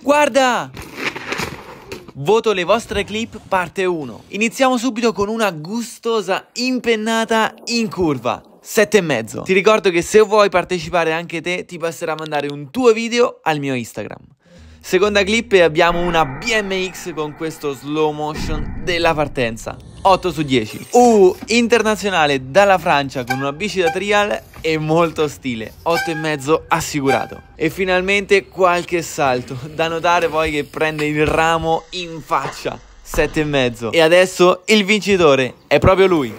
Guarda! Voto le vostre clip parte 1. Iniziamo subito con una gustosa impennata in curva. e mezzo. Ti ricordo che se vuoi partecipare anche te ti basterà mandare un tuo video al mio Instagram. Seconda clip e abbiamo una BMX con questo slow motion della partenza. 8 su 10. Uh, internazionale dalla Francia con una bici da trial e molto stile, 8,5 assicurato. E finalmente qualche salto, da notare poi che prende il ramo in faccia, 7,5. E adesso il vincitore è proprio lui.